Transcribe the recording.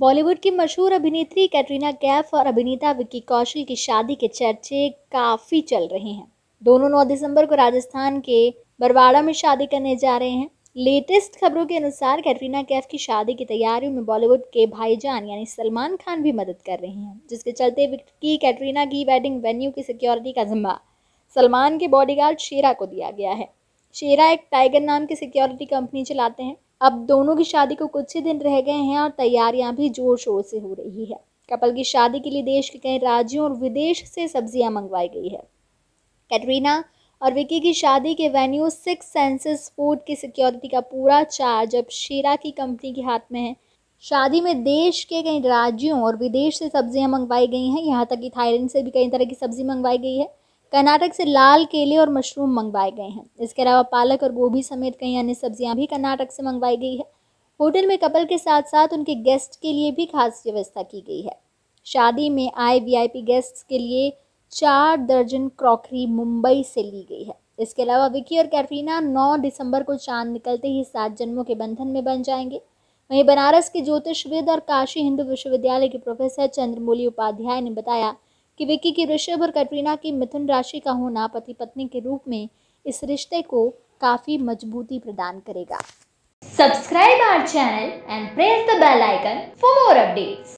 बॉलीवुड की मशहूर अभिनेत्री कैटरीना कैफ और अभिनेता विक्की कौशल की शादी के चर्चे काफ़ी चल रहे हैं दोनों 9 दिसंबर को राजस्थान के बरवाड़ा में शादी करने जा रहे हैं लेटेस्ट खबरों के अनुसार कैटरीना कैफ की शादी की तैयारियों में बॉलीवुड के भाईजान यानी सलमान खान भी मदद कर रहे हैं जिसके चलते विक्की कैटरीना की वेडिंग वेन्यू की सिक्योरिटी का जिम्मा सलमान के बॉडीगार्ड शेरा को दिया गया है शेरा एक टाइगर नाम की सिक्योरिटी कंपनी चलाते हैं अब दोनों की शादी को कुछ ही दिन रह गए हैं और तैयारियां भी जोर शोर से हो रही है कपल की शादी के लिए देश के कई राज्यों और विदेश से सब्जियां मंगवाई गई है कैटरीना और विकी की शादी के वेन्यू सिक्स सेंसेस फूड की सिक्योरिटी का पूरा चार्ज अब शेरा की कंपनी के हाथ में है शादी में देश के कई राज्यों और विदेश से सब्जियां मंगवाई गई हैं यहाँ तक कि थाईलैंड से भी कई तरह की सब्जी मंगवाई गई है कर्नाटक से लाल केले और मशरूम मंगवाए गए हैं इसके अलावा पालक और गोभी समेत कई अन्य सब्जियां भी कर्नाटक से मंगवाई गई है होटल में कपल के साथ साथ उनके गेस्ट के लिए भी खास व्यवस्था की गई है शादी में आए वीआईपी गेस्ट्स के लिए चार दर्जन क्रॉकरी मुंबई से ली गई है इसके अलावा विकी और कैटरीना नौ दिसंबर को चांद निकलते ही सात जन्मों के बंधन में बन जाएंगे वहीं बनारस के ज्योतिषविद और काशी हिंदू विश्वविद्यालय के प्रोफेसर चंद्रमोली उपाध्याय ने बताया कि विक्की की ऋषभ और कटरीना की मिथुन राशि का होना पति पत्नी के रूप में इस रिश्ते को काफी मजबूती प्रदान करेगा subscribe our channel and press the bell icon for more updates